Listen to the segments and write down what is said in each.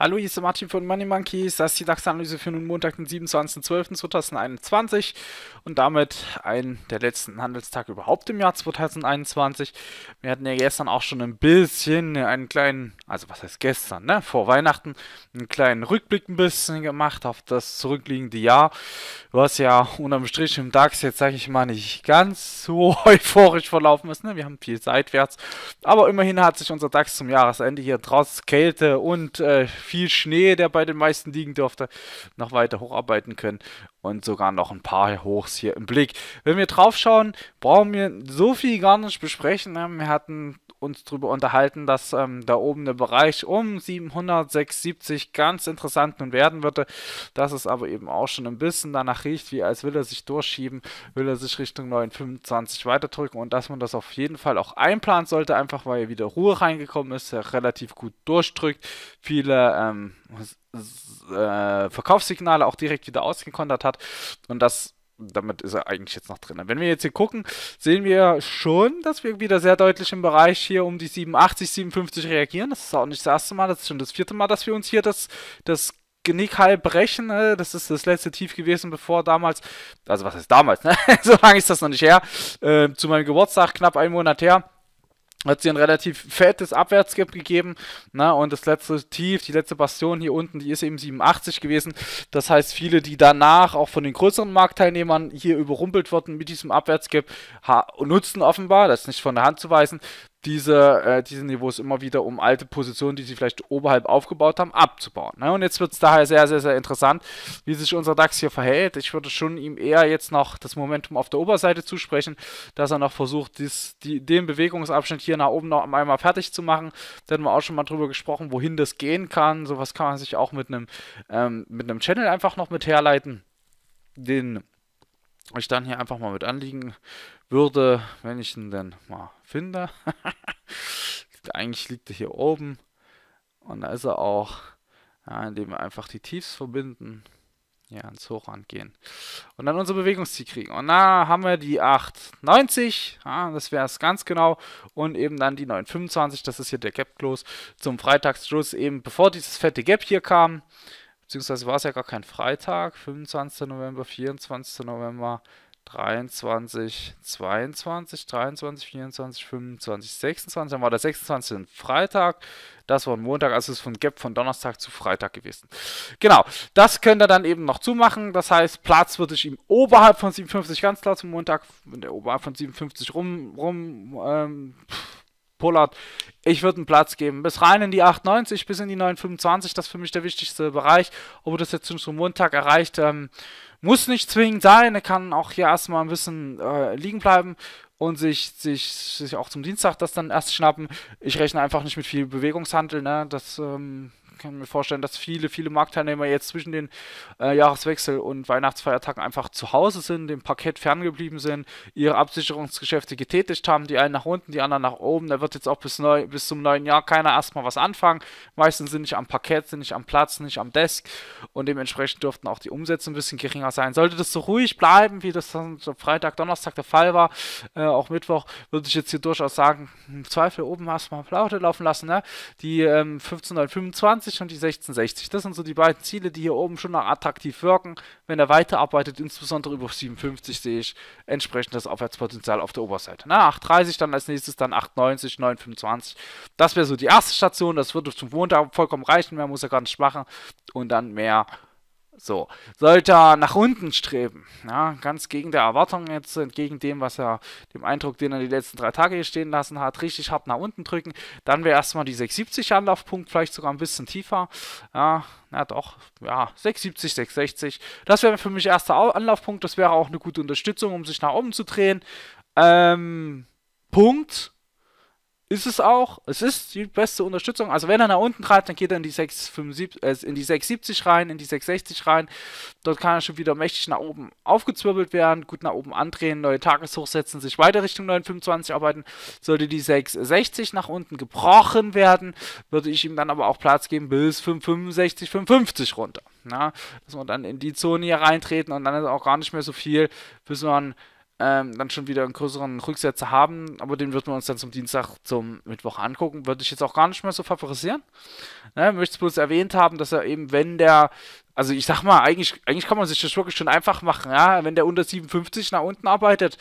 Hallo, hier ist der Martin von Money Monkeys. Das ist die DAX-Analyse für nun Montag, den 27.12.2021 und damit einen der letzten Handelstag überhaupt im Jahr 2021. Wir hatten ja gestern auch schon ein bisschen äh, einen kleinen, also was heißt gestern, ne, vor Weihnachten, einen kleinen Rückblick ein bisschen gemacht auf das zurückliegende Jahr, was ja unterm Strich im DAX jetzt, sage ich mal, nicht ganz so euphorisch verlaufen ist. Ne? Wir haben viel seitwärts, aber immerhin hat sich unser DAX zum Jahresende hier trotz Kälte und äh, viel Schnee, der bei den meisten liegen dürfte, noch weiter hocharbeiten können und sogar noch ein paar Hochs hier im Blick. Wenn wir drauf schauen, brauchen wir so viel gar nicht besprechen. Ne? Wir hatten uns darüber unterhalten, dass ähm, da oben der Bereich um 776 ganz interessant nun werden würde. Dass es aber eben auch schon ein bisschen danach riecht, wie als will er sich durchschieben, will er sich Richtung 925 weiterdrücken und dass man das auf jeden Fall auch einplanen sollte, einfach weil er wieder Ruhe reingekommen ist, er relativ gut durchdrückt, viele ähm, äh, Verkaufssignale auch direkt wieder ausgekontert hat und das damit ist er eigentlich jetzt noch drin. Wenn wir jetzt hier gucken, sehen wir schon, dass wir wieder sehr deutlich im Bereich hier um die 87, 57 reagieren. Das ist auch nicht das erste Mal, das ist schon das vierte Mal, dass wir uns hier das, das Genick halb brechen. Ne? Das ist das letzte Tief gewesen, bevor damals, also was heißt damals, ne? so lange ist das noch nicht her, äh, zu meinem Geburtstag, knapp einen Monat her hat sie ein relativ fettes Abwärtsgap gegeben. Na, und das letzte Tief, die letzte Bastion hier unten, die ist eben 87 gewesen. Das heißt, viele, die danach auch von den größeren Marktteilnehmern hier überrumpelt wurden mit diesem Abwärtsgap, nutzen offenbar, das ist nicht von der Hand zu weisen, diese, äh, diese Niveaus immer wieder, um alte Positionen, die sie vielleicht oberhalb aufgebaut haben, abzubauen. Ne? Und jetzt wird es daher sehr, sehr, sehr interessant, wie sich unser DAX hier verhält. Ich würde schon ihm eher jetzt noch das Momentum auf der Oberseite zusprechen, dass er noch versucht, dies, die, den Bewegungsabschnitt hier nach oben noch einmal fertig zu machen. Da hatten wir auch schon mal drüber gesprochen, wohin das gehen kann. Sowas kann man sich auch mit einem, ähm, mit einem Channel einfach noch mit herleiten. Den ich dann hier einfach mal mit anliegen würde, wenn ich ihn denn mal finde. Eigentlich liegt er hier oben und da ist er auch, ja, indem wir einfach die Tiefs verbinden, hier ans Hochrand gehen und dann unser Bewegungsziel kriegen. Und da haben wir die 890, ja, das wäre es ganz genau, und eben dann die 925, das ist hier der Gap-Close zum Freitagsschluss, eben bevor dieses fette Gap hier kam beziehungsweise war es ja gar kein Freitag, 25. November, 24. November, 23, 22, 23, 24, 25, 26. Dann war der 26. Freitag. Das war ein Montag, also ist von Gap von Donnerstag zu Freitag gewesen. Genau, das könnt ihr dann eben noch zumachen. Das heißt, Platz würde ich ihm oberhalb von 57 ganz klar zum Montag, wenn der oberhalb von 57 rum, rum ähm, Pollard. Ich würde einen Platz geben. Bis rein in die 8,90, bis in die 9,25. Das ist für mich der wichtigste Bereich. Ob er das jetzt schon zum Montag erreicht, ähm, muss nicht zwingend sein. Er kann auch hier erstmal ein bisschen äh, liegen bleiben und sich, sich, sich auch zum Dienstag das dann erst schnappen. Ich rechne einfach nicht mit viel Bewegungshandel. Ne? Das ähm, kann mir vorstellen, dass viele, viele Marktteilnehmer jetzt zwischen den äh, Jahreswechsel und Weihnachtsfeiertagen einfach zu Hause sind, dem Parkett ferngeblieben sind, ihre Absicherungsgeschäfte getätigt haben, die einen nach unten, die anderen nach oben. Da wird jetzt auch bis, neu, bis zum neuen Jahr keiner erstmal was anfangen. Meistens sind nicht am Parkett, sind nicht am Platz, nicht am Desk und dementsprechend dürften auch die Umsätze ein bisschen geringer sein. Sollte das so ruhig bleiben, wie das dann so Freitag, Donnerstag der Fall war, äh, auch Mittwoch, würde ich jetzt hier durchaus sagen, im hm, Zweifel oben erstmal Flaute laufen lassen. Ne? Die ähm, 1525 20 und die 1660. Das sind so die beiden Ziele, die hier oben schon noch attraktiv wirken. Wenn er weiterarbeitet, insbesondere über 57, sehe ich entsprechend das Aufwärtspotenzial auf der Oberseite. Na, 830 dann als nächstes, dann 890, 925. Das wäre so die erste Station. Das würde zum Montag vollkommen reichen. Mehr muss er gar nicht machen. Und dann mehr so, sollte er nach unten streben, ja, ganz gegen der Erwartung jetzt, entgegen dem, was er, dem Eindruck, den er die letzten drei Tage hier stehen lassen hat, richtig hart nach unten drücken, dann wäre erstmal die 670 Anlaufpunkt, vielleicht sogar ein bisschen tiefer, ja, na doch, ja, 670, 660, das wäre für mich erster Anlaufpunkt, das wäre auch eine gute Unterstützung, um sich nach oben zu drehen, ähm, Punkt, ist es auch. Es ist die beste Unterstützung. Also wenn er nach unten treibt, dann geht er in die 675, äh, in die 670 rein, in die 660 rein. Dort kann er schon wieder mächtig nach oben aufgezwirbelt werden, gut nach oben andrehen, neue Tageshoch setzen, sich weiter Richtung 925 arbeiten. Sollte die 660 nach unten gebrochen werden, würde ich ihm dann aber auch Platz geben bis 565, 550 runter. Na, dass wir dann in die Zone hier reintreten und dann ist auch gar nicht mehr so viel, bis man ähm, dann schon wieder einen größeren Rücksetzer haben, aber den würden wir uns dann zum Dienstag, zum Mittwoch angucken. Würde ich jetzt auch gar nicht mehr so favorisieren. Ne, möchte es bloß erwähnt haben, dass er eben, wenn der, also ich sag mal, eigentlich, eigentlich kann man sich das wirklich schon einfach machen, ja, wenn der unter 57 nach unten arbeitet,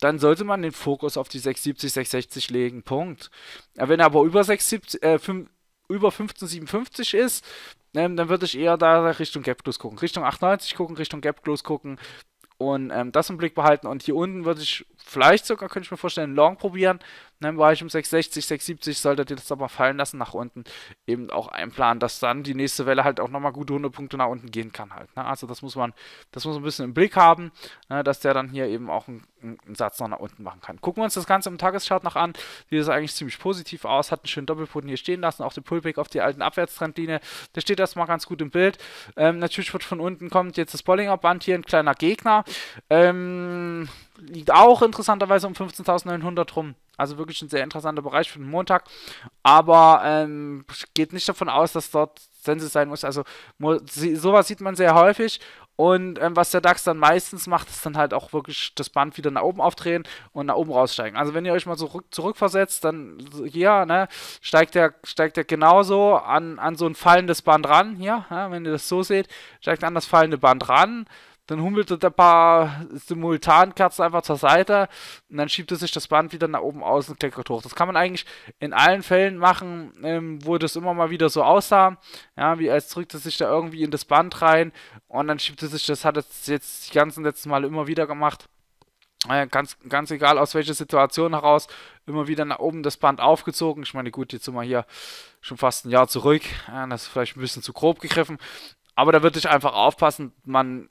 dann sollte man den Fokus auf die 670, 660 legen, Punkt. Ja, wenn er aber über 670, äh, 5, über 1557 ist, ähm, dann würde ich eher da Richtung Gap Close gucken. Richtung 98 gucken, Richtung Gap Close gucken. Und ähm, das im Blick behalten. Und hier unten würde ich vielleicht sogar, könnte ich mir vorstellen, Long probieren. Dann war ich um 660, 670 solltet ihr das aber fallen lassen nach unten. Eben auch einplanen, dass dann die nächste Welle halt auch nochmal gute 100 Punkte nach unten gehen kann halt. Ne? Also das muss man, das muss man ein bisschen im Blick haben, ne? dass der dann hier eben auch einen, einen, Satz noch nach unten machen kann. Gucken wir uns das Ganze im Tageschart noch an. Sieht das eigentlich ziemlich positiv aus, hat einen schönen Doppelboden hier stehen lassen, auch den Pullback auf die alten Abwärtstrendlinie. Der steht erstmal ganz gut im Bild. Ähm, natürlich wird von unten kommt jetzt das Bollinger Band hier ein kleiner Gegner. Ähm, liegt auch interessanterweise um 15.900 rum. Also wirklich ein sehr interessanter Bereich für den Montag. Aber ähm, geht nicht davon aus, dass dort Sense sein muss. Also sowas sieht man sehr häufig. Und ähm, was der DAX dann meistens macht, ist dann halt auch wirklich das Band wieder nach oben aufdrehen und nach oben raussteigen. Also wenn ihr euch mal zurück, zurückversetzt, dann hier, ne, steigt der, steigt der genauso an, an so ein fallendes Band ran, hier, ja, wenn ihr das so seht, steigt an das fallende Band ran dann hummelt er ein paar Simultankerzen einfach zur Seite und dann schiebt er sich das Band wieder nach oben aus und kleckert hoch. Das kann man eigentlich in allen Fällen machen, ähm, wo das immer mal wieder so aussah. Ja, wie als drückt er sich da irgendwie in das Band rein und dann schiebt er sich, das hat er jetzt die ganzen letzten Male immer wieder gemacht äh, ganz, ganz egal aus welcher Situation heraus, immer wieder nach oben das Band aufgezogen. Ich meine, gut, jetzt sind wir hier schon fast ein Jahr zurück. Das ist vielleicht ein bisschen zu grob gegriffen. Aber da würde ich einfach aufpassen, man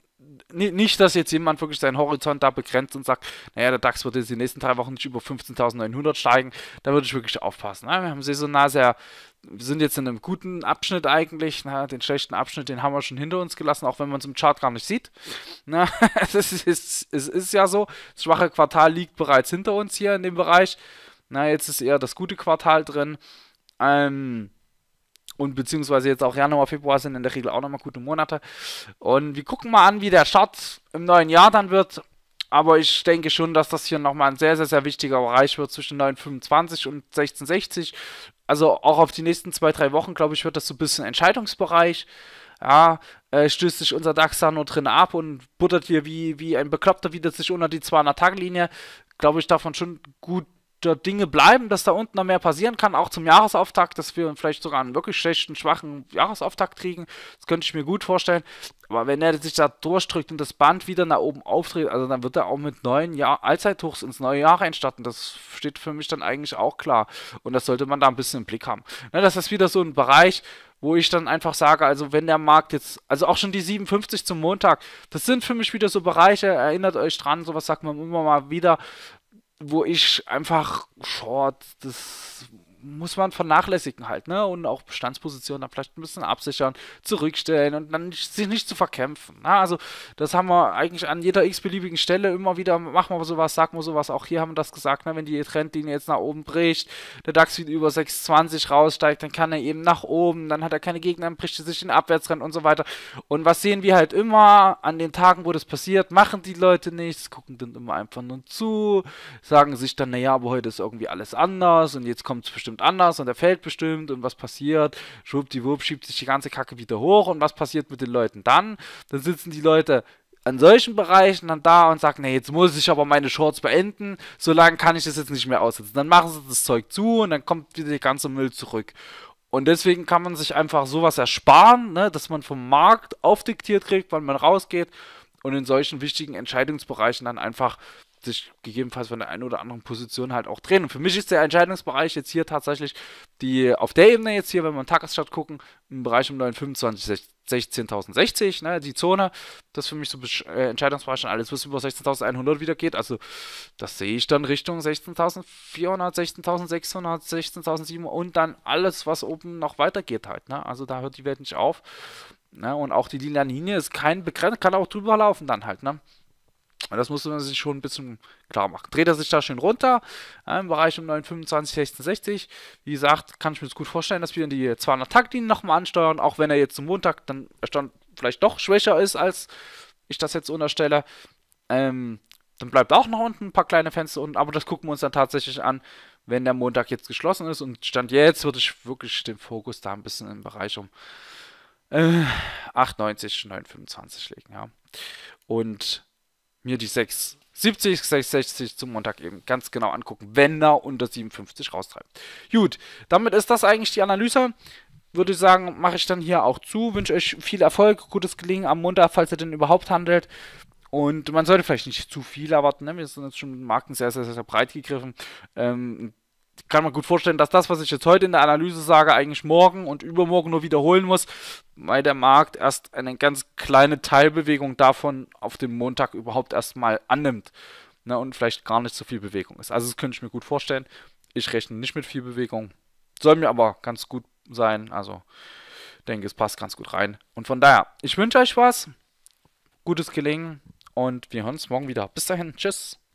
nicht, dass jetzt jemand wirklich seinen Horizont da begrenzt und sagt, naja, der DAX wird jetzt die nächsten drei Wochen nicht über 15.900 steigen, da würde ich wirklich aufpassen. Ne? wir haben saisonal sehr, wir sind jetzt in einem guten Abschnitt eigentlich, ne? den schlechten Abschnitt, den haben wir schon hinter uns gelassen, auch wenn man es im Chart gar nicht sieht. Na, ne? das ist, ist, es ist ja so, das schwache Quartal liegt bereits hinter uns hier in dem Bereich. Na, jetzt ist eher das gute Quartal drin. Ähm, und beziehungsweise jetzt auch Januar, Februar sind in der Regel auch nochmal gute Monate. Und wir gucken mal an, wie der Start im neuen Jahr dann wird. Aber ich denke schon, dass das hier nochmal ein sehr, sehr, sehr wichtiger Bereich wird zwischen 9,25 und 16,60. Also auch auf die nächsten zwei, drei Wochen, glaube ich, wird das so ein bisschen Entscheidungsbereich. Ja, äh, stößt sich unser DAX da nur drin ab und buttert hier wie, wie ein Bekloppter wieder sich unter die 200 tage linie Glaube ich, davon schon gut dort Dinge bleiben, dass da unten noch mehr passieren kann, auch zum Jahresauftakt, dass wir vielleicht sogar einen wirklich schlechten, schwachen Jahresauftakt kriegen. Das könnte ich mir gut vorstellen. Aber wenn er sich da durchdrückt und das Band wieder nach oben auftritt, also dann wird er auch mit neuen Jahr Allzeithochs ins neue Jahr einstatten. Das steht für mich dann eigentlich auch klar. Und das sollte man da ein bisschen im Blick haben. Ne, das ist wieder so ein Bereich, wo ich dann einfach sage, also wenn der Markt jetzt, also auch schon die 57 zum Montag, das sind für mich wieder so Bereiche, erinnert euch dran, sowas sagt man immer mal wieder, wo ich einfach, Short, das muss man vernachlässigen halt, ne? Und auch Bestandspositionen dann vielleicht ein bisschen absichern, zurückstellen und dann nicht, sich nicht zu verkämpfen. Ne? Also, das haben wir eigentlich an jeder x-beliebigen Stelle immer wieder, machen wir sowas, sagen wir sowas. Auch hier haben wir das gesagt, ne? wenn die Trendlinie jetzt nach oben bricht, der DAX wieder über 6,20 raussteigt, dann kann er eben nach oben, dann hat er keine Gegner, dann bricht er sich in den Abwärtstrend und so weiter. Und was sehen wir halt immer an den Tagen, wo das passiert, machen die Leute nichts, gucken dann immer einfach nur zu, sagen sich dann, naja, aber heute ist irgendwie alles anders und jetzt kommt es bestimmt bestimmt anders und er fällt bestimmt und was passiert? Schwuppdiwupp schiebt sich die ganze Kacke wieder hoch und was passiert mit den Leuten dann? Dann sitzen die Leute an solchen Bereichen dann da und sagen, nee, jetzt muss ich aber meine Shorts beenden, solange kann ich das jetzt nicht mehr aussetzen. Dann machen sie das Zeug zu und dann kommt wieder der ganze Müll zurück. Und deswegen kann man sich einfach sowas ersparen, ne, dass man vom Markt aufdiktiert kriegt, wann man rausgeht und in solchen wichtigen Entscheidungsbereichen dann einfach sich gegebenenfalls von der einen oder anderen Position halt auch drehen. Und für mich ist der Entscheidungsbereich jetzt hier tatsächlich die auf der Ebene jetzt hier, wenn wir einen Tagesstart gucken, im Bereich um 925, 16.060, ne, die Zone, das ist für mich so äh, Entscheidungsbereich und alles, was über 16.100 wieder geht. Also das sehe ich dann Richtung 16.400, 16.600, 16.700 und dann alles, was oben noch weitergeht halt. Ne? Also da hört die Welt nicht auf. Ne? Und auch die Linie Linie ist kein begrenzt, kann auch drüber laufen dann halt. Ne? Und das muss man sich schon ein bisschen klar machen. Dreht er sich da schön runter, äh, im Bereich um 925, 1660. Wie gesagt, kann ich mir das gut vorstellen, dass wir die 200 Taktlinien nochmal ansteuern, auch wenn er jetzt zum Montag dann vielleicht doch schwächer ist, als ich das jetzt unterstelle. Ähm, dann bleibt auch noch unten ein paar kleine Fenster unten, aber das gucken wir uns dann tatsächlich an, wenn der Montag jetzt geschlossen ist. Und Stand jetzt würde ich wirklich den Fokus da ein bisschen im Bereich um äh, 890, 925 legen, ja. Und mir die 670, 660 zum Montag eben ganz genau angucken, wenn er unter 57 raustreibt. Gut, damit ist das eigentlich die Analyse. Würde ich sagen, mache ich dann hier auch zu. Wünsche euch viel Erfolg, gutes Gelingen am Montag, falls ihr denn überhaupt handelt. Und man sollte vielleicht nicht zu viel erwarten. Ne? Wir sind jetzt schon mit Marken sehr, sehr, sehr breit gegriffen. Ähm, kann man gut vorstellen, dass das, was ich jetzt heute in der Analyse sage, eigentlich morgen und übermorgen nur wiederholen muss, weil der Markt erst eine ganz kleine Teilbewegung davon auf dem Montag überhaupt erstmal annimmt. Ne, und vielleicht gar nicht so viel Bewegung ist. Also das könnte ich mir gut vorstellen. Ich rechne nicht mit viel Bewegung. Soll mir aber ganz gut sein. Also denke, es passt ganz gut rein. Und von daher, ich wünsche euch was. Gutes Gelingen und wir hören uns morgen wieder. Bis dahin. Tschüss.